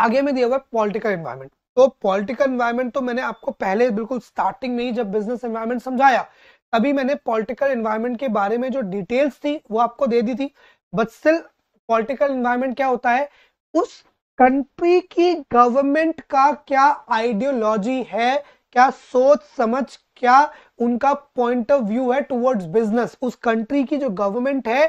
आगे में दिया हुआ है पॉलिटिकल एनवायरमेंट तो पॉलिटिकल एनवायरमेंट तो मैंने आपको पहले बिल्कुल स्टार्टिंग में ही जब बिजनेस एनवायरमेंट समझाया तभी मैंने पॉलिटिकल एनवायरमेंट के बारे में जो डिटेल्स थी वो आपको दे दी थी बट स्टिल पॉलिटिकल एनवायरमेंट क्या होता है उस कंट्री की गवर्नमेंट का क्या आइडियोलॉजी है क्या सोच समझ क्या उनका पॉइंट ऑफ व्यू है टुवर्ड्स बिजनेस उस कंट्री की जो गवर्नमेंट है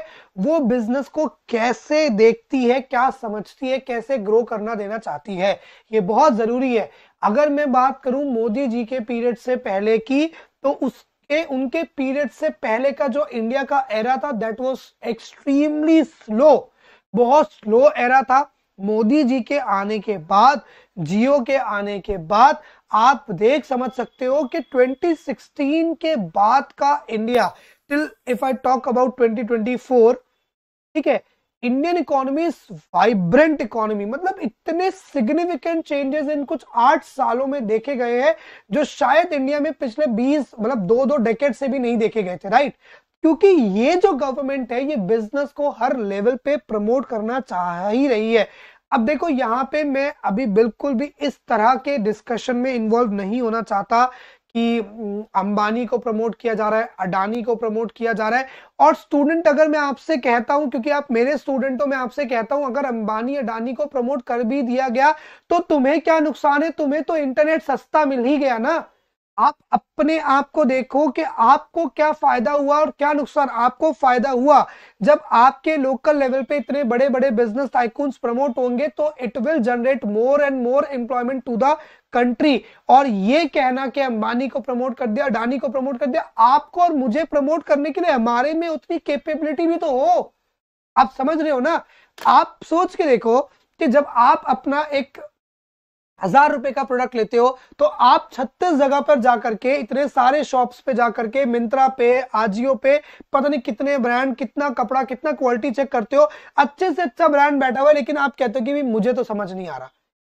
वो बिजनेस को कैसे देखती है क्या समझती है कैसे ग्रो करना देना चाहती है ये बहुत जरूरी है अगर मैं बात करूं मोदी जी के पीरियड से पहले की तो उस उनके पीरियड से पहले का जो इंडिया का एरा था दैट वाज एक्सट्रीमली स्लो बहुत स्लो एरा था मोदी जी के आने के बाद जियो के आने के बाद आप देख समझ सकते हो कि 2016 के बाद का India till if I talk about 2024 ठीक है इंडियन इकोनॉमी वाइब्रेंट इकोनॉमी मतलब इतने सिग्निफिकेंट चेंजेस इन कुछ आठ सालों में देखे गए हैं जो शायद इंडिया में पिछले बीस मतलब दो दो डेकेट से भी नहीं देखे गए थे राइट क्योंकि ये जो गवर्नमेंट है ये बिजनेस को हर लेवल पे प्रमोट करना चाह ही रही है अब देखो यहाँ पे मैं अभी बिल्कुल भी इस तरह के डिस्कशन में इन्वॉल्व नहीं होना चाहता कि अंबानी को प्रमोट किया जा रहा है अडानी को प्रमोट किया जा रहा है और स्टूडेंट अगर मैं आपसे कहता हूं क्योंकि आप मेरे स्टूडेंट में मैं आपसे कहता हूं अगर अंबानी अडानी को प्रमोट कर भी दिया गया तो तुम्हें क्या नुकसान है तुम्हें तो इंटरनेट सस्ता मिल ही गया ना आप अपने आप को देखो कि आपको क्या फायदा हुआ और क्या नुकसान आपको फायदा हुआ जब आपके लोकल लेवल पे इतने बड़े बड़े बिजनेस टाइकून्स प्रमोट होंगे तो it will generate more and more employment to the country और ये कहना कि अंबानी को प्रमोट कर दिया अडानी को प्रमोट कर दिया आपको और मुझे प्रमोट करने के लिए हमारे में उतनी कैपेबिलिटी भी तो हो आप समझ रहे हो ना आप सोच के देखो कि जब आप अपना एक हजार रुपए का प्रोडक्ट लेते हो तो आप छत्तीस जगह पर जाकर के इतने सारे शॉप्स पे जाकर के मिंत्रा पे आजियो पे पता नहीं कितने ब्रांड कितना कपड़ा कितना क्वालिटी चेक करते हो अच्छे से अच्छा ब्रांड बैठा हुआ है लेकिन आप कहते हो कि मुझे तो समझ नहीं आ रहा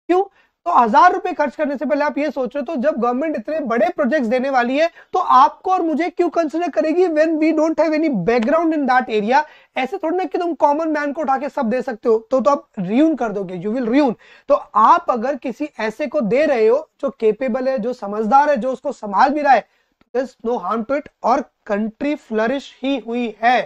क्यों तो हजार रुपए खर्च करने से पहले आप ये सोच रहे हो तो जब गवर्नमेंट इतने बड़े प्रोजेक्ट्स देने वाली है तो आपको और मुझे क्यों कंसिडर करेगी when we don't have any background in that area ऐसे थोड़ी ना कि तुम कॉमन मैन को उठा के सब दे सकते हो तो तो आप रियून कर दोगे यू विल रियून तो आप अगर किसी ऐसे को दे रहे हो जो केपेबल है जो समझदार है जो उसको संभाल भी रहा है नो हार्म टू इट और कंट्री फ्लरिश ही हुई है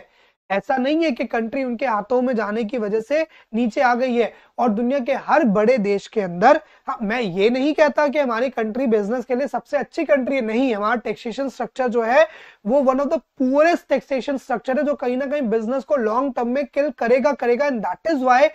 ऐसा नहीं है कि कंट्री उनके हाथों में जाने की वजह से नीचे आ गई है और दुनिया के हर बड़े देश के अंदर हाँ, मैं ये नहीं कहता कि हमारी कंट्री बिजनेस के लिए सबसे अच्छी कंट्री है नहीं हमारा टैक्सेशन स्ट्रक्चर जो है वो one of the poorest taxation structure है जो कहीं ना कहीं बिजनेस को लॉन्ग टर्म में किल करेगा करेगा and that is why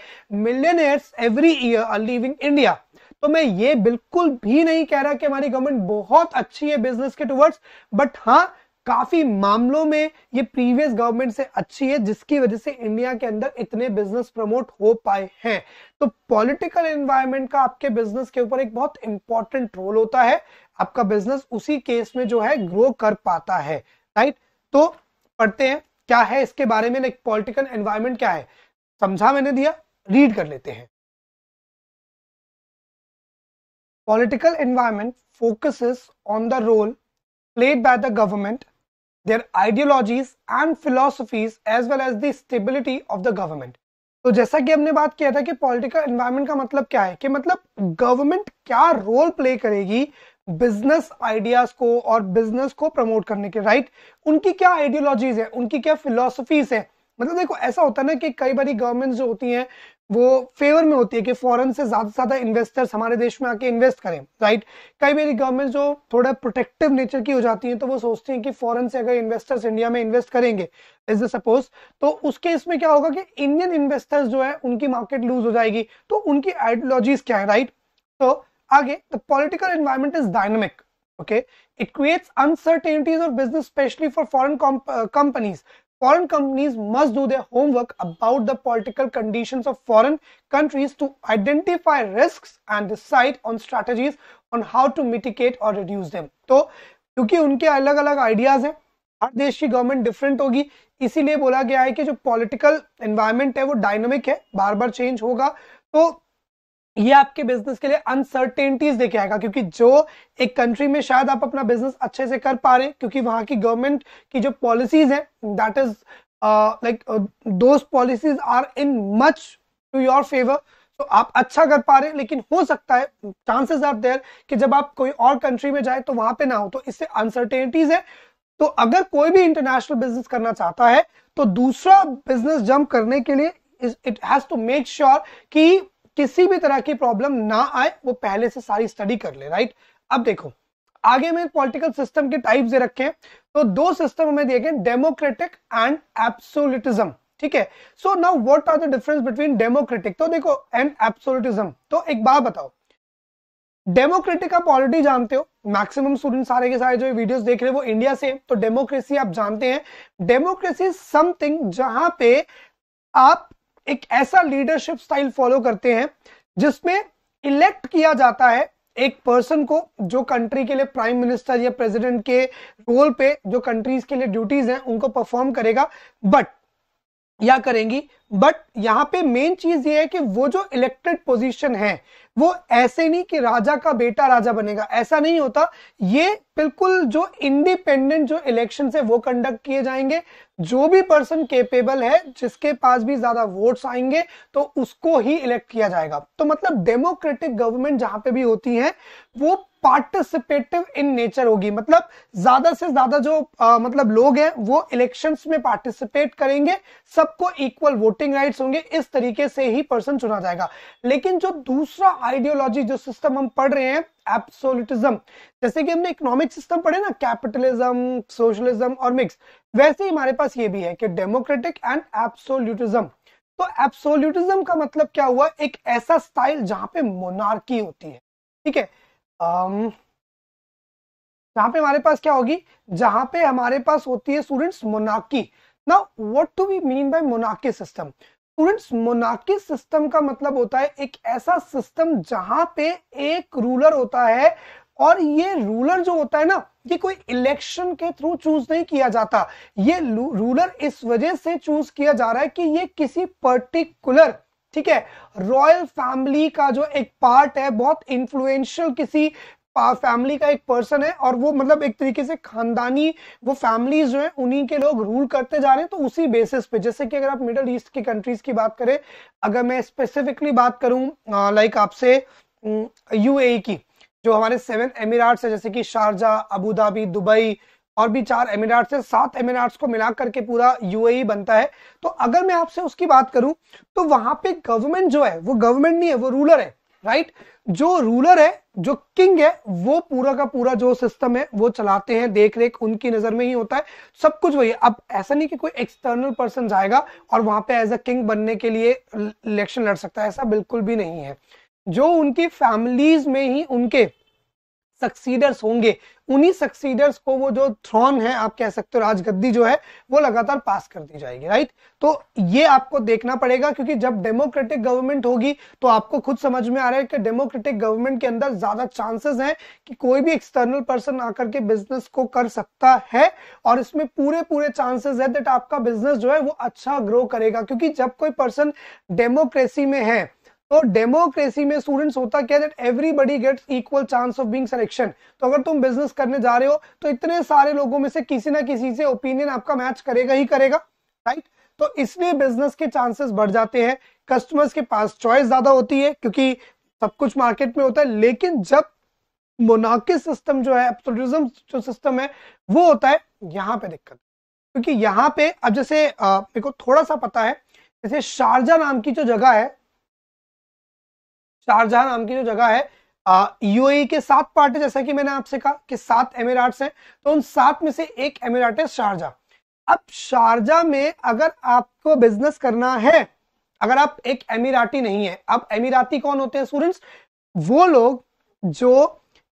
million every year are living India तो मैं ये बिल्कुल भी नहीं कह रहा कि हमारी गवर्नमेंट बहुत अच्छी है बिजनेस के टुवर्ड्स बट हाँ काफी मामलों में ये प्रीवियस गवर्नमेंट से अच्छी है जिसकी वजह से इंडिया के अंदर इतने बिजनेस प्रमोट हो पाए हैं तो पॉलिटिकल एनवायरमेंट का आपके बिजनेस के ऊपर एक बहुत इंपॉर्टेंट रोल होता है आपका बिजनेस उसी केस में जो है ग्रो कर पाता है राइट तो पढ़ते हैं क्या है इसके बारे में पॉलिटिकल एनवायरमेंट क्या है समझा मैंने दिया रीड कर लेते हैं political environment focuses on the role played by the government their ideologies and philosophies as well as the stability of the government. तो जैसा कि हमने बात किया था कि पॉलिटिकल एनवायरनमेंट का मतलब क्या है कि मतलब गवर्नमेंट क्या रोल प्ले करेगी बिजनेस आइडियाज को और बिजनेस को प्रमोट करने के राइट उनकी क्या आइडियोलॉजीज है उनकी क्या फिलोसफीज है मतलब देखो ऐसा होता है ना कि कई बार गवर्नमेंट जो होती हैं वो फेवर में होती है कि फॉरेन से ज्यादा से ज्यादा इन्वेस्टर्स हमारे देश में आके इन्वेस्ट करें राइट कई मेरी गवर्नमेंट जो थोड़ा प्रोटेक्टिव नेचर की हो जाती है तो वो सोचती हैं कि फॉरेन से अगर इन्वेस्टर्स इंडिया में इन्वेस्ट करेंगे ए सपोज तो उसके इसमें क्या होगा कि इंडियन इन्वेस्टर्स जो है उनकी मार्केट लूज हो जाएगी तो उनकी आइडियोलॉजीज क्या है राइट तो आगे the political environment is dynamic okay it creates uncertainties और business especially for foreign companies uh, foreign companies must do their homework about the political conditions of foreign countries to identify risks and decide on strategies on how to mitigate or reduce them तो kyunki unke alag alag ideas hain har desh ki government different hogi इसीलिए bola gaya hai ki jo political environment hai wo dynamic hai bar bar change hoga to ये आपके business के लिए uncertainties लेके आएगा क्योंकि जो एक कंट्री में शायद आप अपना बिजनेस अच्छे से कर पा रहे हैं क्योंकि वहां की गवर्नमेंट की जो पॉलिसीज है that is like those policies are in much to your favour तो आप अच्छा कर पा रहे हैं लेकिन हो सकता है चांसेस आर देयर कि जब आप कोई और कंट्री में जाए तो वहां पे ना हो तो इससे अनसर्टेनिटीज है तो अगर कोई भी इंटरनेशनल बिजनेस करना चाहता है तो दूसरा बिजनेस जंप करने के लिए it has to make sure कि किसी भी तरह की प्रॉब्लम ना आए वो पहले से सारी स्टडी कर ले राइट अब देखो आगे में पॉलिटिकल सिस्टम के टाइप दे रखे हैं तो दो सिस्टम हमें दिए गए डेमोक्रेटिक एंड एप्सोलिटिज्म ठीक है so now what are the difference between democratic तो देखो एंड एप्सोलिटिज्म तो एक बात बताओ डेमोक्रेटिक आप ऑलरेडी जानते हो मैक्सिमम स्टूडेंट सारे के सारे जो वीडियोस देख रहे हैं वो इंडिया से तो डेमोक्रेसी आप जानते हैं डेमोक्रेसी समथिंग जहां पे आप एक ऐसा लीडरशिप स्टाइल फॉलो करते हैं जिसमें इलेक्ट किया जाता है एक पर्सन को जो कंट्री के लिए प्राइम मिनिस्टर या प्रेसिडेंट के रोल पे जो कंट्रीज के लिए ड्यूटीज हैं उनको परफॉर्म करेगा बट या करेंगी बट यहाँ पे मेन चीज ये है कि वो जो इलेक्टेड पोजीशन है वो ऐसे नहीं कि राजा का बेटा राजा बनेगा ऐसा नहीं होता ये बिल्कुल जो इंडिपेंडेंट जो इलेक्शन है वो कंडक्ट किए जाएंगे जो भी पर्सन केपेबल है जिसके पास भी ज्यादा वोट्स आएंगे तो उसको ही इलेक्ट किया जाएगा तो मतलब डेमोक्रेटिक गवर्नमेंट जहां पे भी होती है वो पार्टिसिपेटिव इन नेचर होगी मतलब ज्यादा से ज्यादा जो आ, मतलब लोग हैं वो इलेक्शंस में पार्टिसिपेट करेंगे सबको इक्वल वोटिंग राइट्स होंगे इस तरीके से ही पर्सन चुना जाएगा लेकिन जो दूसरा आइडियोलॉजी जो सिस्टम हम पढ़ रहे हैं एब्सोलिटिज्म जैसे कि हमने इकोनॉमिक सिस्टम पढ़े ना कैपिटलिज्म सोशलिज्म और मिक्स वैसे ही हमारे पास ये भी है कि डेमोक्रेटिक एंड एब्सोल्यूटिज्म तो एब्सोल्यूटिज्म का मतलब क्या हुआ एक ऐसा स्टाइल जहां पे मोनार्की होती है ठीक है um, पे हमारे पास क्या होगी जहां पे हमारे पास होती है students मोनाकी now what to be mean by मोनाकी system students मोनाकी system का मतलब होता है एक ऐसा सिस्टम जहां पे एक रूलर होता है और ये रूलर जो होता है ना ये कोई इलेक्शन के थ्रू चूज नहीं किया जाता ये रूलर इस वजह से चूज किया जा रहा है कि ये किसी पर्टिकुलर ठीक है रॉयल फैमिली का जो एक पार्ट है बहुत इंफ्लुएंशियल किसी फैमिली का एक पर्सन है और वो मतलब एक तरीके से खानदानी वो फैमिली जो है उन्हीं के लोग रूल करते जा रहे हैं तो उसी बेसिस पे जैसे कि अगर आप मिडल ईस्ट की कंट्रीज की बात करें अगर मैं स्पेसिफिकली बात करूं लाइक आपसे यूएई e की जो हमारे सेवन एमिराट्स है जैसे कि शारजा अबू धाबी दुबई और भी चार एमिराट्स है सात एमिराट्स को मिला करके पूरा यूएई e बनता है तो अगर मैं आपसे उसकी बात करूं तो वहां पे गवर्नमेंट जो है वो गवर्नमेंट नहीं है वो रूलर है राइट जो रूलर है जो किंग है वो पूरा का पूरा जो सिस्टम है वो चलाते हैं देख रेख उनकी नजर में ही होता है सब कुछ वही अब ऐसा नहीं कि कोई एक्सटर्नल पर्सन जाएगा और वहां पे एज अ किंग बनने के लिए इलेक्शन लड़ सकता है ऐसा बिल्कुल भी नहीं है जो उनकी फैमिलीज में ही उनके सक्सीडर्स होंगे उन्हीं सक्सीडर्स को वो जो थ्रॉन है आप कह सकते हो राजगद्दी जो है वो लगातार पास कर दी जाएगी राइट तो ये आपको देखना पड़ेगा क्योंकि जब डेमोक्रेटिक गवर्नमेंट होगी तो आपको खुद समझ में आ रहा है कि डेमोक्रेटिक गवर्नमेंट के अंदर ज्यादा चांसेस हैं कि कोई भी एक्सटर्नल पर्सन आकर के बिजनेस को कर सकता है और इसमें पूरे पूरे चांसेस है दैट आपका बिजनेस जो है वो अच्छा ग्रो करेगा क्योंकि जब कोई पर्सन डेमोक्रेसी में है तो डेमोक्रेसी में स्टूडेंट्स होता क्या that everybody gets equal chance of being selection तो अगर तुम बिजनेस करने जा रहे हो तो इतने सारे लोगों में से किसी ना किसी से ओपिनियन आपका मैच करेगा ही करेगा राइट तो इसलिए बिजनेस के चांसेस बढ़ जाते हैं कस्टमर्स के पास चॉइस ज्यादा होती है क्योंकि सब कुछ मार्केट में होता है लेकिन जब मोनाकिस सिस्टम जो है एप्सोलिज्म जो सिस्टम है वो होता है यहाँ पे दिक्कत क्योंकि यहाँ पे अब जैसे मेरे को थोड़ा सा पता है जैसे शारजा नाम की जो जगह है शारजहां नाम की जो जगह है यूएई e के सात पार्ट है जैसा कि मैंने आपसे कहा कि सात एमिराट्स हैं तो उन सात में से एक एमिराट है शारजा अब शारजा में अगर आपको बिजनेस करना है अगर आप एक एमिराती नहीं है अब एमिराती कौन होते हैं स्टूडेंट्स वो लोग जो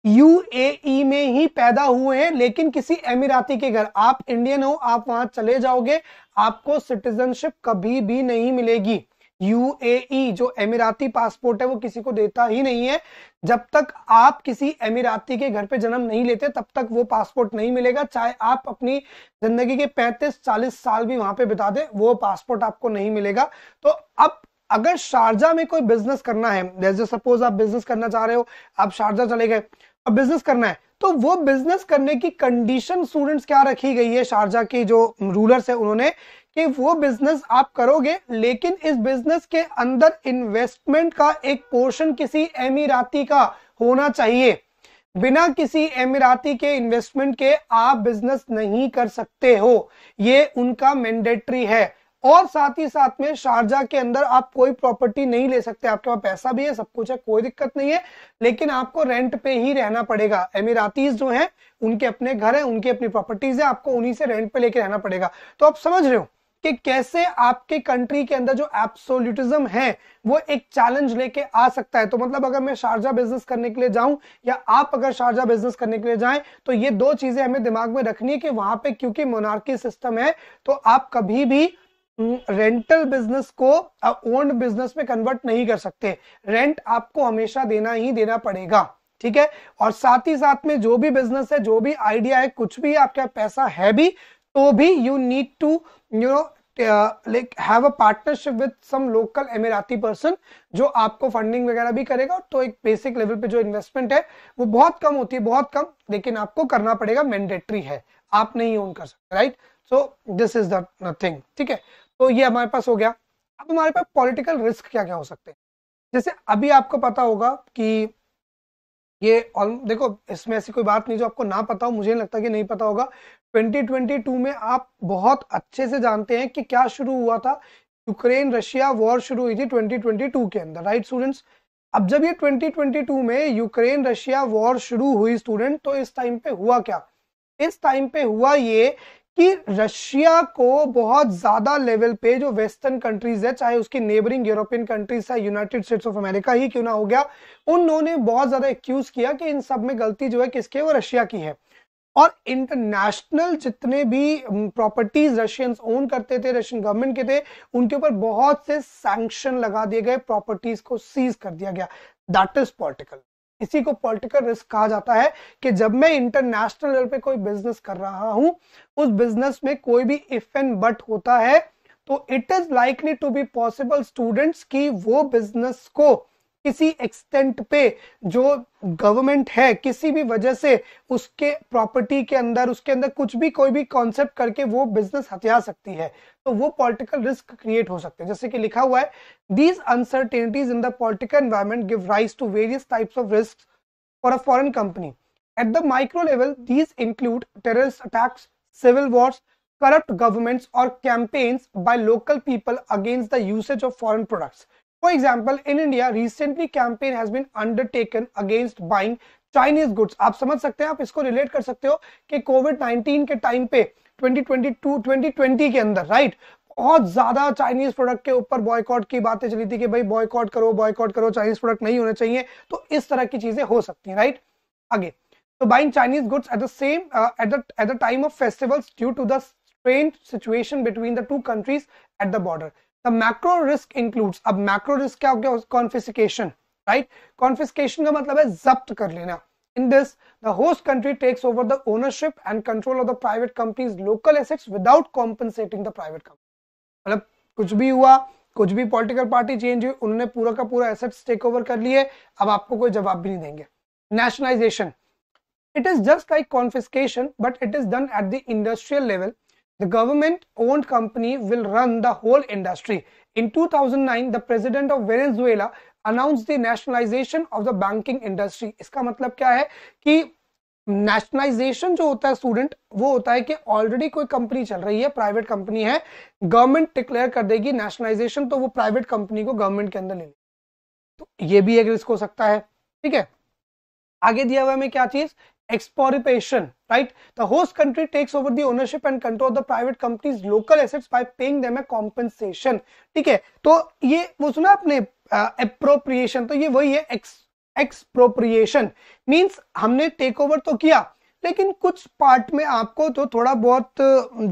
यूएई e में ही पैदा हुए हैं लेकिन किसी एमिराती के घर आप इंडियन हो आप वहां चले जाओगे आपको सिटीजनशिप कभी भी नहीं मिलेगी यूएई जो एमिराती पासपोर्ट है वो किसी को देता ही नहीं है जब तक आप किसी एमिराती के घर पे जन्म नहीं लेते तब तक वो पासपोर्ट नहीं मिलेगा चाहे आप अपनी जिंदगी के 35-40 साल भी वहां पे बिता दे वो पासपोर्ट आपको नहीं मिलेगा तो अब अगर शारजा में कोई बिजनेस करना है जैसे सपोज आप बिजनेस करना चाह रहे हो आप शारजा चले गए और बिजनेस करना है तो वो बिजनेस करने की कंडीशन स्टूडेंट्स क्या रखी गई है शारजा की जो रूलर्स है उन्होंने कि वो बिजनेस आप करोगे लेकिन इस बिजनेस के अंदर इन्वेस्टमेंट का एक पोर्शन किसी एमिराती का होना चाहिए बिना किसी एमिराती के इन्वेस्टमेंट के आप बिजनेस नहीं कर सकते हो ये उनका मैंडेटरी है और साथ ही साथ में शारजा के अंदर आप कोई प्रॉपर्टी नहीं ले सकते आपके पास पैसा भी है सब कुछ है कोई दिक्कत नहीं है लेकिन आपको रेंट पे ही रहना पड़ेगा एमिरातीज जो है उनके अपने घर है उनकी अपनी प्रॉपर्टीज है आपको उन्हीं से रेंट पे लेके रहना पड़ेगा तो आप समझ रहे हो कि कैसे आपके कंट्री के अंदर जो एप्सोल्यूटिज्म है वो एक चैलेंज लेके आ सकता है तो मतलब अगर मैं शारजा बिजनेस करने के लिए जाऊं या आप अगर शारजा बिजनेस करने के लिए जाएं तो ये दो चीजें हमें दिमाग में रखनी है कि वहां पे क्योंकि मोनार्की सिस्टम है तो आप कभी भी रेंटल बिजनेस को ओन्ड बिजनेस में कन्वर्ट नहीं कर सकते रेंट आपको हमेशा देना ही देना पड़ेगा ठीक है और साथ ही साथ में जो भी बिजनेस है जो भी आइडिया है कुछ भी आपका पैसा है भी तो भी you need to you know like have a partnership with some local Emirati person जो आपको फंडिंग वगैरह भी करेगा तो एक बेसिक लेवल पे जो इन्वेस्टमेंट है वो बहुत कम होती है बहुत कम लेकिन आपको करना पड़ेगा मैंडेटरी है आप नहीं ओन कर सकते right so this is the nothing ठीक है तो ये हमारे पास हो गया अब हमारे पास पॉलिटिकल रिस्क क्या क्या हो सकते हैं जैसे अभी आपको पता होगा कि ये देखो इसमें ऐसी कोई बात नहीं जो आपको ना पता हो मुझे नहीं लगता कि नहीं पता होगा 2022 में आप बहुत अच्छे से जानते हैं कि क्या शुरू हुआ था यूक्रेन रशिया वॉर शुरू हुई थी 2022 के अंदर राइट स्टूडेंट्स अब जब ये 2022 में यूक्रेन रशिया वॉर शुरू हुई स्टूडेंट तो इस टाइम पे हुआ क्या इस टाइम पे हुआ ये कि रशिया को बहुत ज्यादा लेवल पे जो वेस्टर्न कंट्रीज है चाहे उसकी नेबरिंग यूरोपियन कंट्रीज है यूनाइटेड स्टेट्स ऑफ अमेरिका ही क्यों ना हो गया उन्होंने बहुत ज्यादा एक्यूज किया कि इन सब में गलती जो है किसके वो रशिया की है और इंटरनेशनल जितने भी प्रॉपर्टीज रशियंस ओन करते थे रशियन गवर्नमेंट के थे उनके ऊपर बहुत से सैंक्शन लगा दिए गए प्रॉपर्टीज को सीज कर दिया गया दैट इज पॉलिटिकल इसी को पॉलिटिकल रिस्क कहा जाता है कि जब मैं इंटरनेशनल लेवल पे कोई बिजनेस कर रहा हूं उस बिजनेस में कोई भी इफ एंड बट होता है तो it is likely to be possible students की वो बिजनेस को किसी एक्सटेंट पे जो गवर्नमेंट है किसी भी वजह से उसके प्रॉपर्टी के अंदर उसके अंदर कुछ भी कोई भी कॉन्सेप्ट करके वो बिजनेस हथिया सकती है तो वो पॉलिटिकल रिस्क क्रिएट हो सकते हैं जैसे कि लिखा हुआ है these uncertainties in the political environment give rise to various types of risk for a foreign company at the micro level these include terrorist attacks civil wars corrupt governments और campaigns by local people against the usage of foreign products for example in India recently campaign has been undertaken against buying Chinese goods आप समझ सकते हैं आप इसको relate कर सकते हो कि कोविड 19 के टाइम पे 2022 2020 के अंदर राइट बहुत ज्यादा चाइनीज प्रोडक्ट के ऊपर बॉयकॉट की बातें चली थी कि भाई बॉयकॉट करो बॉयकॉट करो चाइनीज प्रोडक्ट नहीं होने चाहिए तो इस तरह की चीजें हो सकती हैं राइट आगे तो buying Chinese goods at the same at the time of festivals due to the strain situation between the two countries at the border the macro risk includes अब मैक्रो रिस्क क्या हो गया कॉन्फिसिकेशन राइट कॉन्फिसिकेशन का मतलब है जब्त कर लेना in this the host country takes over the ownership and control of the private company's local assets without compensating the private company मतलब कुछ भी हुआ कुछ भी पॉलिटिकल पार्टी चेंज हुई उन्होंने पूरा का पूरा एसेट्स टेक ओवर कर लिए अब आपको कोई जवाब भी नहीं देंगे nationalisation it is just like confiscation but it is done at the industrial level The government owned company will run the whole industry. In 2009, the president of Venezuela announced the nationalization of the banking industry. iska matlab kya hai ki nationalisation जो होता है student वो होता है कि already कोई company चल रही है प्राइवेट कंपनी है गवर्नमेंट डिक्लेयर कर देगी नेशनलाइजेशन तो वो प्राइवेट कंपनी को गवर्नमेंट के अंदर ले तो ये भी एक रिस्क हो सकता है ठीक है आगे दिया हुआ है क्या चीज expropriation, right? The host country takes over the ownership and control of the private company's local assets by paying them a compensation. लेकिन कुछ पार्ट में आपको तो थोड़ा बहुत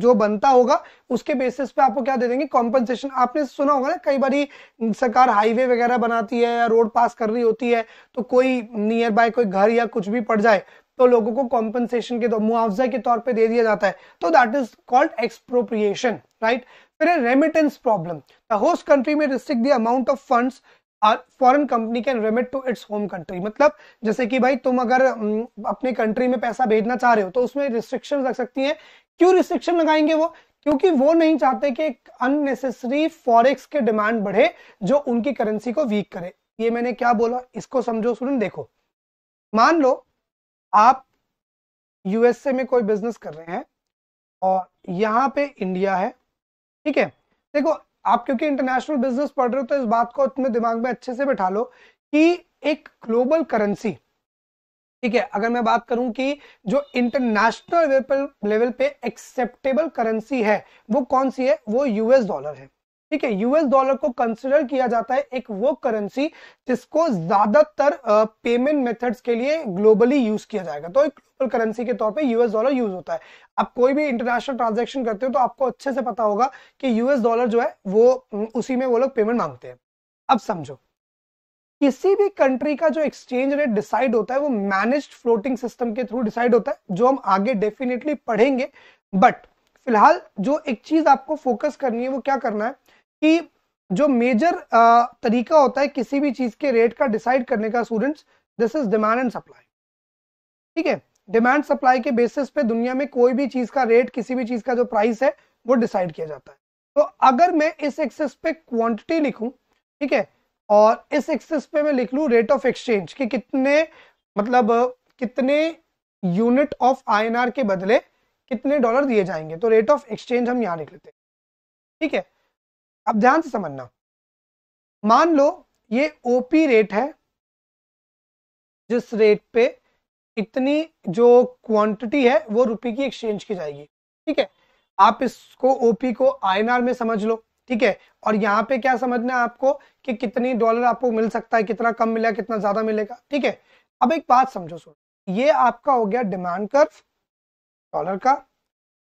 जो बनता होगा उसके बेसिस पे आपको क्या दे देंगे कॉम्पनसेशन आपने सुना होगा ना कई बार सरकार हाईवे वगैरह बनाती है या रोड पास कर रही होती है तो कोई नियर बाय कोई घर या कुछ भी पड़ जाए तो लोगों को कॉम्पनसेशन के मुआवजा के तौर पे दे दिया जाता है तो that is called expropriation right फिर remittance problem the host country में restrict the amount of funds foreign company can remit to its home country मतलब जैसे कि भाई तुम अगर अपने कंट्री में पैसा भेजना चाह रहे हो तो उसमें रिस्ट्रिक्शन लग सकती है क्यों रिस्ट्रिक्शन लगाएंगे वो क्योंकि वो नहीं चाहते कि अननेसेसरी फॉरेक्स के डिमांड बढ़े जो उनकी करेंसी को वीक करे ये मैंने क्या बोला इसको समझो सुन देखो मान लो आप यूएसए में कोई बिजनेस कर रहे हैं और यहाँ पे इंडिया है ठीक है देखो आप क्योंकि इंटरनेशनल बिजनेस पढ़ रहे हो तो इस बात को अपने दिमाग में अच्छे से बैठा लो कि एक ग्लोबल करेंसी ठीक है अगर मैं बात करूं कि जो इंटरनेशनल लेवल पे एक्सेप्टेबल करेंसी है वो कौन सी है वो यूएस डॉलर है ठीक है यूएस डॉलर को कंसिडर किया जाता है एक वो करेंसी जिसको ज्यादातर पेमेंट मेथड्स के लिए ग्लोबली यूज किया जाएगा तो एक ग्लोबल करेंसी के तौर पे यूएस डॉलर यूज होता है आप कोई भी इंटरनेशनल ट्रांजेक्शन करते हो तो आपको अच्छे से पता होगा कि यूएस डॉलर जो है वो उसी में वो लोग पेमेंट मांगते हैं अब समझो किसी भी कंट्री का जो एक्सचेंज रेट डिसाइड होता है वो मैनेज्ड फ्लोटिंग सिस्टम के थ्रू डिसाइड होता है जो हम आगे डेफिनेटली पढ़ेंगे बट फिलहाल जो एक चीज आपको फोकस करनी है वो क्या करना है कि जो मेजर तरीका होता है किसी भी चीज के रेट का डिसाइड करने का students this is demand and supply ठीक है डिमांड सप्लाई के बेसिस पे दुनिया में कोई भी चीज का रेट किसी भी चीज का जो प्राइस है वो डिसाइड किया जाता है तो अगर मैं इस एक्सेस पे क्वांटिटी लिखूं ठीक है और इस एक्सेस पे मैं लिख लू रेट ऑफ एक्सचेंज कि कितने मतलब कितने यूनिट ऑफ आईएनआर के बदले कितने डॉलर दिए जाएंगे तो रेट ऑफ एक्सचेंज हम यहाँ लिख लेते हैं ठीक है अब ध्यान से समझना मान लो ये ओपी रेट है जिस रेट पे इतनी जो क्वांटिटी है वो रुपए की एक्सचेंज की जाएगी ठीक है आप इसको ओपी को आईएनआर में समझ लो ठीक है और यहाँ पे क्या समझना है आपको कि कितनी डॉलर आपको मिल सकता है कितना कम मिलेगा कितना ज्यादा मिलेगा ठीक है अब एक बात समझो सो ये आपका हो गया डिमांड कर्व डॉलर का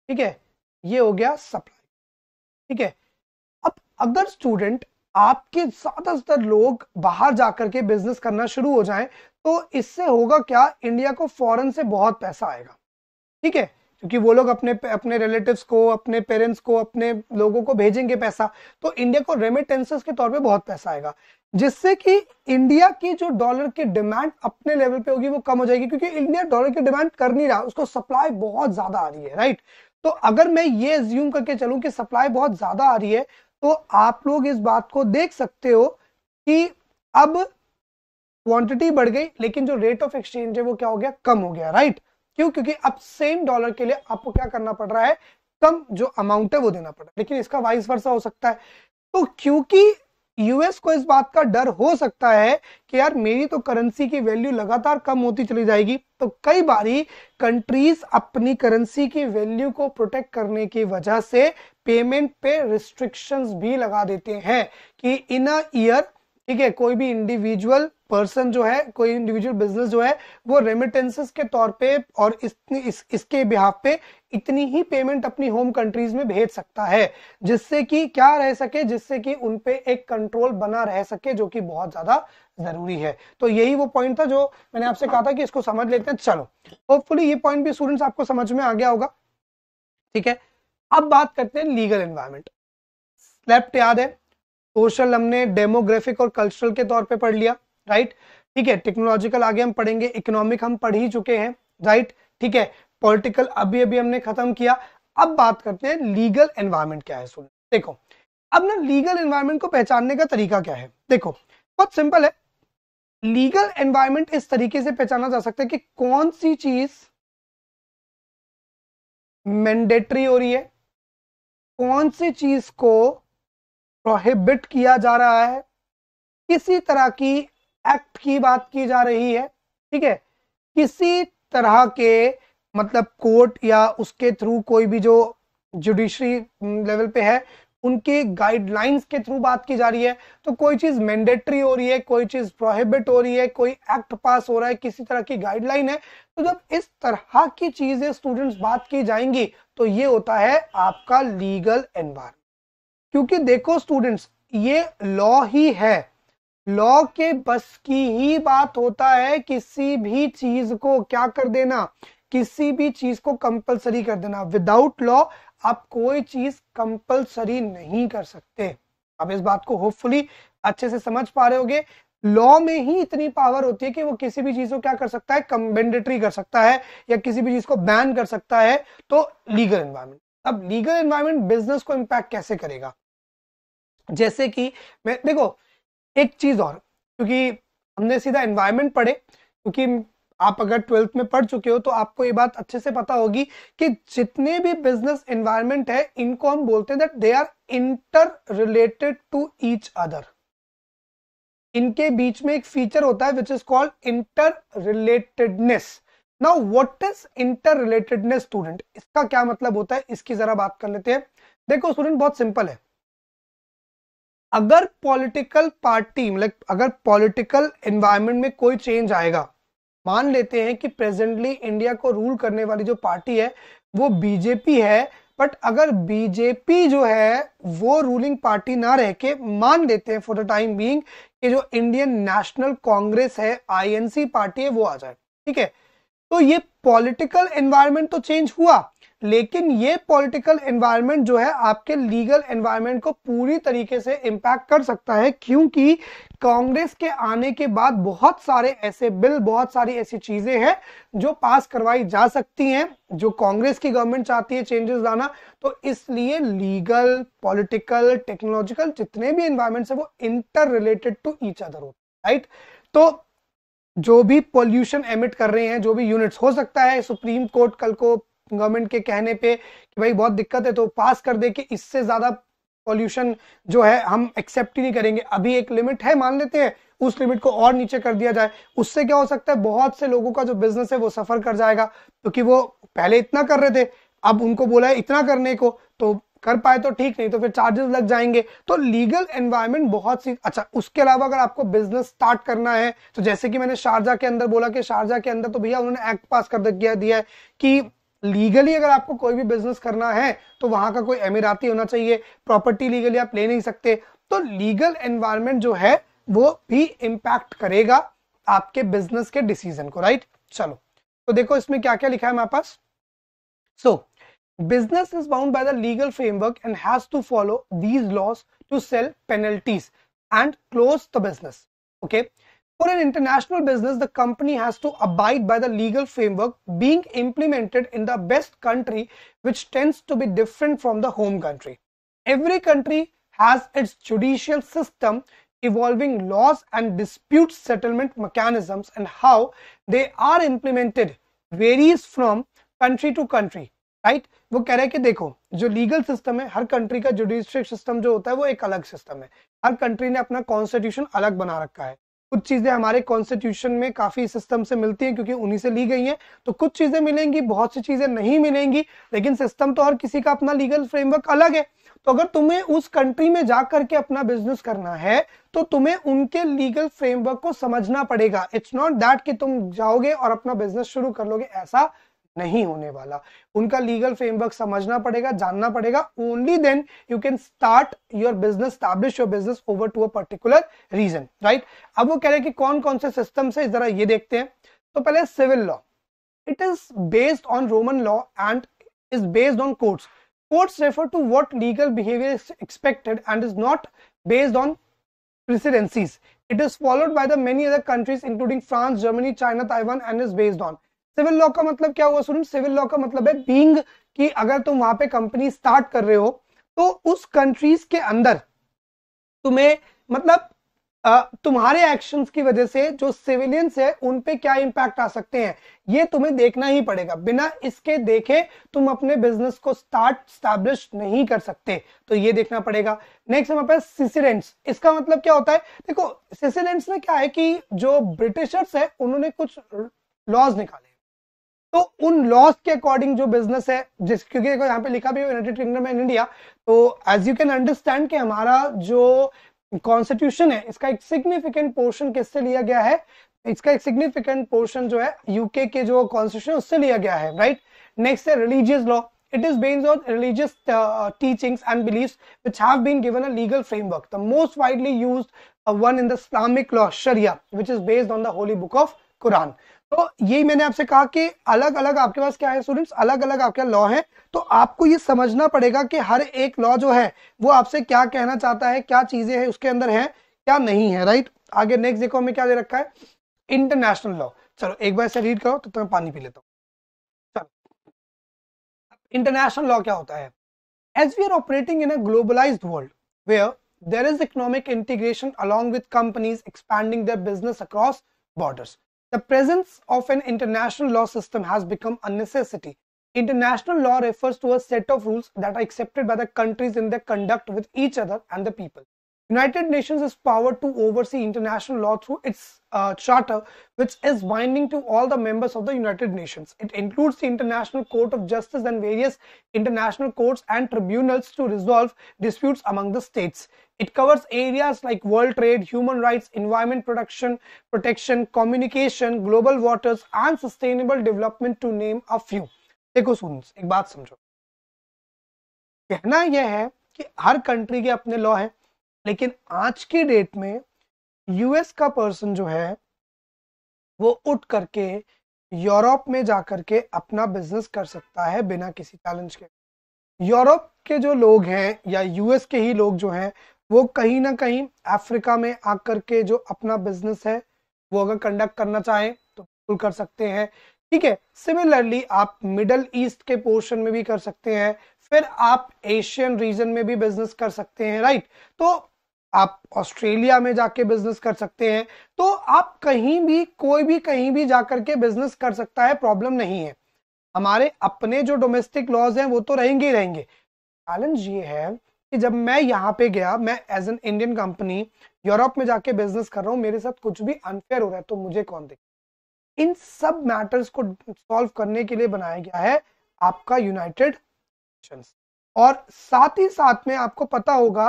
ठीक है ये हो गया सप्लाई ठीक है अगर स्टूडेंट आपके ज्यादातर लोग बाहर जाकर के बिजनेस करना शुरू हो जाएं तो इससे होगा क्या इंडिया को फॉरेन से बहुत पैसा आएगा ठीक है क्योंकि वो लोग अपने अपने रिलेटिव्स को अपने पेरेंट्स को अपने लोगों को भेजेंगे पैसा तो इंडिया को रेमिटेंसेस के तौर पे बहुत पैसा आएगा जिससे कि इंडिया की जो डॉलर की डिमांड अपने लेवल पे होगी वो कम हो जाएगी क्योंकि इंडिया डॉलर की डिमांड कर नहीं रहा उसको सप्लाई बहुत ज्यादा आ रही है राइट तो अगर मैं ये ज्यूम करके चलूं कि सप्लाई बहुत ज्यादा आ रही है तो आप लोग इस बात को देख सकते हो कि अब क्वांटिटी बढ़ गई लेकिन जो रेट ऑफ एक्सचेंज है वो क्या हो गया कम हो गया राइट क्यों क्योंकि अब सेम डॉलर के लिए आपको क्या करना पड़ रहा है कम जो अमाउंट है वो देना पड़ रहा है लेकिन इसका वाइस वर्षा हो सकता है तो क्योंकि यूएस को इस बात का डर हो सकता है कि यार मेरी तो करेंसी की वैल्यू लगातार कम होती चली जाएगी तो कई बारी कंट्रीज अपनी करेंसी की वैल्यू को प्रोटेक्ट करने की वजह से पेमेंट पे रिस्ट्रिक्शंस भी लगा देते हैं कि इन अ ईयर ठीक है कोई भी इंडिविजुअल पर्सन जो है कोई इंडिविजुअल बिजनेस जो है वो रेमिटेंसेस के तौर पे और इस, इस, इसके बिहाफ पे इतनी ही पेमेंट अपनी होम कंट्रीज में भेज सकता है जिससे कि क्या रह सके जिससे कि उन पे एक कंट्रोल बना रह सके जो कि बहुत ज्यादा जरूरी है तो यही वो पॉइंट था जो मैंने आपसे कहा था कि इसको समझ लेते हैं चलो होपफुली ये पॉइंट भी स्टूडेंट्स आपको समझ में आ गया होगा ठीक है अब बात करते हैं लीगल एनवायरमेंट लेफ्ट याद है सोशल हमने डेमोग्राफिक और कल्चरल के तौर पे पढ़ लिया राइट ठीक है टेक्नोलॉजिकल आगे हम पढ़ेंगे इकोनॉमिक हम पढ़ ही चुके हैं राइट ठीक है पॉलिटिकल अभी अभी हमने खत्म किया अब बात करते हैं लीगल एनवायरमेंट क्या है सुन देखो अब ना लीगल एनवायरमेंट को पहचानने का तरीका क्या है देखो बहुत सिंपल है लीगल एनवायरमेंट इस तरीके से पहचाना जा सकता है कि कौन सी चीज मैंडेटरी हो रही है कौन सी चीज को प्रोहिबिट किया जा रहा है किसी तरह की एक्ट की बात की जा रही है ठीक है किसी तरह के मतलब कोर्ट या उसके थ्रू कोई भी जो जुडिशरी लेवल हम्म, पे है उनके गाइडलाइंस के थ्रू बात की जा रही है तो कोई चीज मैंडेटरी हो रही है कोई चीज प्रोहिबिट हो रही है कोई एक्ट पास हो रहा है किसी तरह की गाइडलाइन है तो जब इस तरह की चीजें स्टूडेंट्स बात की जाएंगी तो ये होता है आपका लीगल एनवायरमेंट क्योंकि देखो स्टूडेंट्स ये लॉ ही है लॉ के बस की ही बात होता है किसी भी चीज को क्या कर देना किसी भी चीज को कंपलसरी कर देना विदाउट लॉ आप कोई चीज कंपलसरी नहीं कर सकते आप इस बात को होपफुली अच्छे से समझ पा रहे होगे लॉ में ही इतनी पावर होती है कि वो किसी भी चीज को क्या कर सकता है कंबेंडेटरी कर सकता है या किसी भी चीज को बैन कर सकता है तो लीगल एनवायरमेंट अब लीगल एनवायरमेंट बिजनेस को इम्पैक्ट कैसे करेगा जैसे कि मैं देखो एक चीज़ और क्योंकि हमने सीधा एनवायरमेंट पढ़े क्योंकि आप अगर ट्वेल्थ में पढ़ चुके हो तो आपको ये बात अच्छे से पता होगी कि जितने भी बिजनेस एनवायरमेंट है इनको हम बोलते हैं that they are interrelated to each other इनके बीच में एक फीचर होता है which is called interrelatedness now what is interrelatedness student इसका क्या मतलब होता है इसकी जरा बात कर लेते हैं देखो स्टूडेंट बहुत सिंपल है अगर पॉलिटिकल पार्टी मतलब अगर पॉलिटिकल एनवायरनमेंट में कोई चेंज आएगा मान लेते हैं कि प्रेजेंटली इंडिया को रूल करने वाली जो पार्टी है वो बीजेपी है बट अगर बीजेपी जो है वो रूलिंग पार्टी ना रह के मान लेते हैं फॉर द टाइम बीइंग कि जो इंडियन नेशनल कांग्रेस है आईएनसी पार्टी है वो आ जाए ठीक है तो ये पॉलिटिकल एनवायरनमेंट तो चेंज हुआ लेकिन ये पॉलिटिकल एनवायरनमेंट जो है आपके लीगल एनवायरनमेंट को पूरी तरीके से इम्पैक्ट कर सकता है क्योंकि कांग्रेस के आने के बाद बहुत सारे ऐसे बिल बहुत सारी ऐसी चीजें हैं जो पास करवाई जा सकती हैं जो कांग्रेस की गवर्नमेंट चाहती है चेंजेस लाना तो इसलिए लीगल पॉलिटिकल टेक्नोलॉजिकल जितने भी एनवायरमेंट है वो interrelated to each other होते राइट तो जो भी पोल्यूशन एमिट कर रहे हैं जो भी यूनिट्स हो सकता है सुप्रीम कोर्ट कल को गवर्नमेंट के कहने पे कि भाई बहुत दिक्कत है तो पास कर दे के इससे ज़्यादा पॉल्यूशन जो है हम एक्सेप्ट ही नहीं करेंगे अभी एक लिमिट है मान लेते हैं उस लिमिट को और नीचे कर दिया जाए उससे क्या हो सकता है बहुत से लोगों का जो बिजनेस है वो सफर कर जाएगा क्योंकि तो वो पहले इतना कर रहे थे अब उनको बोला है इतना करने को तो कर पाए तो ठीक नहीं तो फिर चार्जेस लग जाएंगे तो लीगल एनवायरमेंट बहुत सी अच्छा उसके अलावा अगर आपको बिजनेस स्टार्ट करना है तो जैसे कि मैंने शारजा के अंदर बोला कि शारजा के अंदर तो भैया उन्होंने एक्ट पास कर दिया है कि लीगली अगर आपको कोई भी बिजनेस करना है तो वहां का कोई अमीराती होना चाहिए प्रॉपर्टी लीगली आप ले नहीं सकते तो लीगल एनवायरमेंट जो है वो भी इंपैक्ट करेगा आपके बिजनेस के डिसीजन को राइट चलो तो देखो इसमें क्या क्या लिखा है हमारे पास so business is bound by the legal framework and has to follow these laws to sell penalties and close the business okay okay For an international business, the company has to abide by the legal framework being implemented in the best country, which tends to be different from the home country. Every country has its judicial system evolving laws and dispute settlement mechanisms and how they are implemented varies from country to country Right? वो कह रहे हैं कि देखो जो legal system है हर country का जुडिशियल सिस्टम जो होता है वो एक अलग सिस्टम है हर कंट्री ने अपना कॉन्स्टिट्यूशन अलग बना रखा है कुछ चीजें हमारे कॉन्स्टिट्यूशन में काफी सिस्टम से मिलती हैं क्योंकि उन्हीं से ली गई हैं तो कुछ चीजें मिलेंगी बहुत सी चीजें नहीं मिलेंगी लेकिन सिस्टम तो हर किसी का अपना लीगल फ्रेमवर्क अलग है तो अगर तुम्हें उस कंट्री में जा करके अपना बिजनेस करना है तो तुम्हें उनके लीगल फ्रेमवर्क को समझना पड़ेगा इट्स नॉट दैट कि तुम जाओगे और अपना बिजनेस शुरू कर लोगे ऐसा नहीं होने वाला उनका लीगल फ्रेमवर्क समझना पड़ेगा जानना पड़ेगा only then you can start your business establish your business over to a particular region right अब वो कह रहे हैं कि कौन कौन से सिस्टम से जरा ये देखते हैं तो पहले civil law it is based on Roman law and is based on courts courts refer to what legal behaviour is expected and is not based on precedencies it is followed by the many other countries including France Germany China Taiwan and is based on civil law का मतलब क्या हुआ student civil law का मतलब है being की अगर तुम वहां पे कंपनी स्टार्ट कर रहे हो तो उस कंट्रीज के अंदर तुम्हें मतलब तुम्हारे एक्शंस की वजह से जो सिविलियंस है उन पे क्या इम्पैक्ट आ सकते हैं ये तुम्हें देखना ही पड़ेगा बिना इसके देखे तुम अपने बिजनेस को स्टार्ट स्टैब्लिश नहीं कर सकते तो ये देखना पड़ेगा नेक्स्ट हमारे पास सिसिडेंट्स इसका मतलब क्या होता है देखो सिसिडेंट्स में क्या है कि जो ब्रिटिशर्स है उन्होंने कुछ लॉज निकाले तो उन लॉस के अकॉर्डिंग जो बिजनेस है जिस क्योंकि देखो यहाँ पे लिखा भी यूनाइटेड किंगडम एंड इंडिया तो एज यू कैन अंडरस्टैंड कि हमारा जो कॉन्स्टिट्यूशन है इसका एक सिग्निफिकेंट पोर्शन किससे लिया गया है इसका एक सिग्निफिकेंट पोर्शन जो है यूके के जो कॉन्स्टिट्यूशन उससे लिया गया है राइट नेक्स्ट है religious law it is based on religious teachings and believes which have legal framework the most widely use one in the Islamic law Sharia which is based on the holy book of Quran तो यही मैंने आपसे कहा कि अलग अलग आपके पास क्या है स्टूडेंट्स अलग अलग आपके लॉ है तो आपको ये समझना पड़ेगा कि हर एक लॉ जो है वो आपसे क्या कहना चाहता है क्या चीजें है उसके अंदर है क्या नहीं है राइट आगे नेक्स्ट देखो हमें क्या दे रखा है इंटरनेशनल लॉ चलो एक बार से रीड करो तो मैं पानी पी लेता हूँ इंटरनेशनल लॉ क्या होता है as we are operating in a globalise world where there is economic integration along with companies expanding their business across borders The presence of an international law system has become a necessity. International law refers to a set of rules that are accepted by the countries in their conduct with each other and the people. United Nations is powered to oversee international law through its uh, charter, which is binding to all the members of the United Nations. It includes the International Court of Justice and various international courts and tribunals to resolve disputes among the states. It covers areas like world trade, human rights, environment protection, protection, communication, global waters, and sustainable development, to name a few. देखो students एक बात समझो कहना यह है कि हर country के अपने लॉ हैं लेकिन आज की डेट में यूएस का पर्सन जो है वो उठ करके यूरोप में जा करके अपना बिजनेस कर सकता है बिना किसी चैलेंज के यूरोप के जो लोग हैं या यूएस के ही लोग जो हैं वो कहीं ना कहीं अफ्रीका में आकर के जो अपना बिजनेस है वो अगर कंडक्ट करना चाहें तो बिल्कुल कर सकते हैं ठीक है सिमिलरली आप मिडल ईस्ट के पोर्शन में भी कर सकते हैं फिर आप एशियन रीजन में भी बिजनेस कर सकते हैं राइट तो आप ऑस्ट्रेलिया में जाके बिजनेस कर सकते हैं तो आप कहीं भी कोई भी कहीं भी जाकर के बिजनेस कर सकता है प्रॉब्लम नहीं है हमारे अपने जो डोमेस्टिक लॉज हैं वो तो रहेंगे ही रहेंगे चैलेंज ये है कि जब मैं यहाँ पे गया मैं as an Indian company Europe में जाके बिजनेस कर रहा हूँ मेरे साथ कुछ भी अनफेयर हो रहा है तो मुझे कौन देख इन सब मैटर्स को सॉल्व करने के लिए बनाया गया है आपका यूनाइटेड नेशंस और साथ ही साथ में आपको पता होगा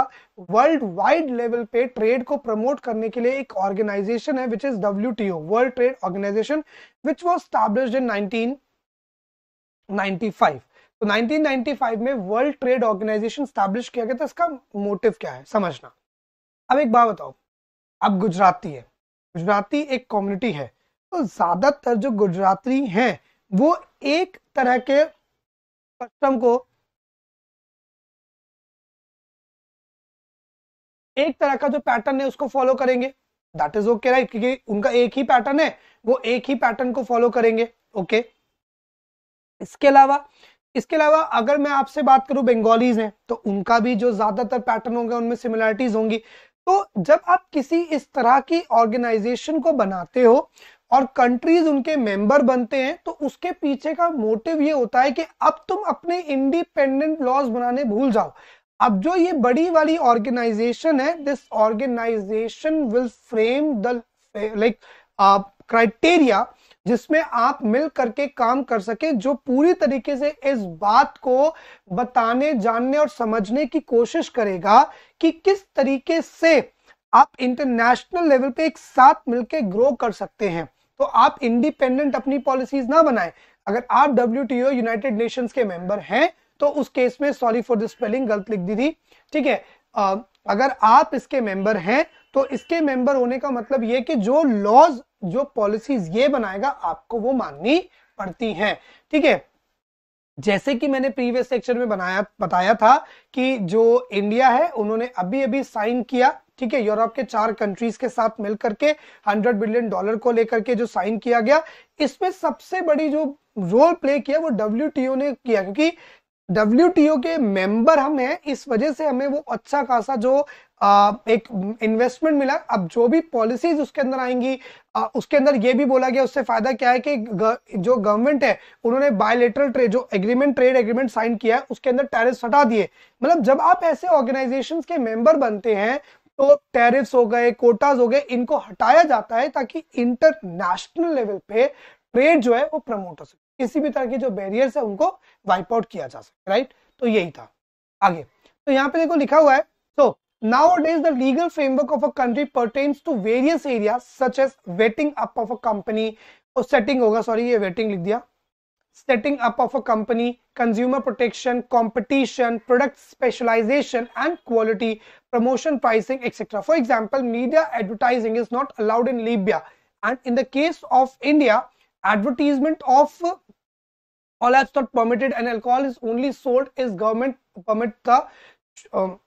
वर्ल्ड वाइड लेवल पे ट्रेड को प्रमोट करने के लिए एक ऑर्गेनाइजेशन है which is W T O world trade organisation which was establish in 1995 तो 1995 में वर्ल्ड ट्रेड ऑर्गेनाइजेशन स्टैब्लिश किया गया था इसका मोटिव क्या है समझना अब एक बात बताओ अब गुजराती है गुजराती एक कम्युनिटी है तो ज्यादातर जो गुजराती हैं वो एक तरह के कस्टम को एक तरह का जो पैटर्न है उसको फॉलो करेंगे दैट इज ओके राइट क्योंकि उनका एक ही पैटर्न है वो एक ही पैटर्न को फॉलो करेंगे ओके okay? इसके अलावा इसके अलावा अगर मैं आपसे बात करूं बंगालीज हैं तो उनका भी जो ज्यादातर पैटर्न होंगे उनमें सिमिलरिटीज होंगी तो जब आप किसी इस तरह की ऑर्गेनाइजेशन को बनाते हो और कंट्रीज उनके मेंबर बनते हैं तो उसके पीछे का मोटिव ये होता है कि अब तुम अपने इंडिपेंडेंट लॉज बनाने भूल जाओ अब जो ये बड़ी वाली ऑर्गेनाइजेशन है this organisation will frame the like criteria जिसमें आप मिल करके काम कर सके जो पूरी तरीके से इस बात को बताने जानने और समझने की कोशिश करेगा कि किस तरीके से आप इंटरनेशनल लेवल पे एक साथ मिलकर ग्रो कर सकते हैं तो आप इंडिपेंडेंट अपनी पॉलिसीज ना बनाएं अगर आप डब्ल्यू यूनाइटेड नेशंस के मेंबर हैं तो उस केस में सॉरी फॉर द स्पेलिंग गलत लिख दी थी ठीक है अगर आप इसके मेंबर हैं तो इसके मेंबर होने का मतलब ये कि जो लॉज जो पॉलिसीज ये बनाएगा आपको वो माननी पड़ती है ठीक है जैसे कि मैंने प्रीवियस सेक्शन में बनाया बताया था कि जो इंडिया है उन्होंने अभी अभी साइन किया ठीक है यूरोप के चार कंट्रीज के साथ मिलकर के 100 बिलियन डॉलर को लेकर के जो साइन किया गया इसमें सबसे बड़ी जो रोल प्ले किया वो डब्ल्यू ने किया क्योंकि डब्ल्यू के मेंबर हम हैं इस वजह से हमें वो अच्छा खासा जो आ, एक इन्वेस्टमेंट मिला अब जो भी पॉलिसीज उसके अंदर आएंगी आ, उसके अंदर ये भी बोला गया उससे फायदा क्या है कि ग, जो गवर्नमेंट है उन्होंने बायोलेटरल ट्रेड जो एग्रीमेंट ट्रेड एग्रीमेंट साइन किया है उसके अंदर टैरिफ हटा दिए मतलब जब आप ऐसे ऑर्गेनाइजेशन के मेंबर बनते हैं तो टैरिफ्स हो गए कोटाज हो गए इनको हटाया जाता है ताकि इंटरनेशनल लेवल पे ट्रेड जो है वो प्रमोट हो सके किसी भी तरह के जो बैरियर है उनको वाइपआउट किया जा सके राइट तो यही था आगे तो यहाँ पे देखो लिखा हुआ है तो nowadays the legal framework of a country pertains to various area such as waiting up of a company setting होगा सॉरी ये वेटिंग लिख दिया setting up of a company consumer protection competition product specialisation and quality promotion pricing etcetera for example media advertising is not allowed in Libya and in the case of India advertisement of all apps not permitted and alcohol is only sold is government permit um,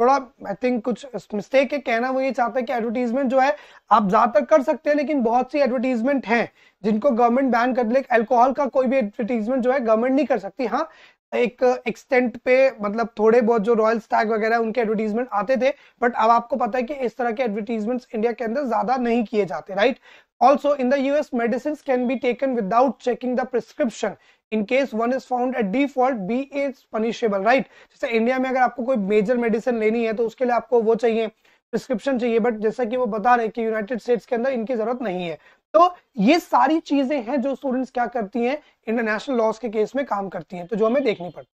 थोड़ा I think कुछ mistake है कहना वो ये चाहता है कि advertisement जो है आप ज्यादातर कर सकते हैं लेकिन बहुत सी एडवर्टीजमेंट है जिनको गवर्नमेंट बैन कर ले अल्कोहल का कोई भी एडवर्टीजमेंट जो है गवर्नमेंट नहीं कर सकती हाँ एक एक्सटेंट पे मतलब थोड़े बहुत जो रॉयल स्टैग वगैरह उनके एडवर्टीजमेंट आते थे बट अब आपको पता है कि इस तरह के एडवर्टीजमेंट्स इंडिया के अंदर ज्यादा नहीं किए जाते right Also, in the US, medicines can be taken without checking the prescription. In case one is found at default be is punishable right जैसे इंडिया में अगर आपको कोई मेजर मेडिसिन लेनी है तो उसके लिए आपको वो चाहिए प्रिस्क्रिप्शन चाहिए बट जैसा कि वो बता रहे हैं कि यूनाइटेड स्टेट्स के अंदर इनकी जरूरत नहीं है तो ये सारी चीजें हैं जो स्टूडेंट्स क्या करती हैं इंटरनेशनल लॉस के केस में काम करती हैं तो जो हमें देखनी पड़ती है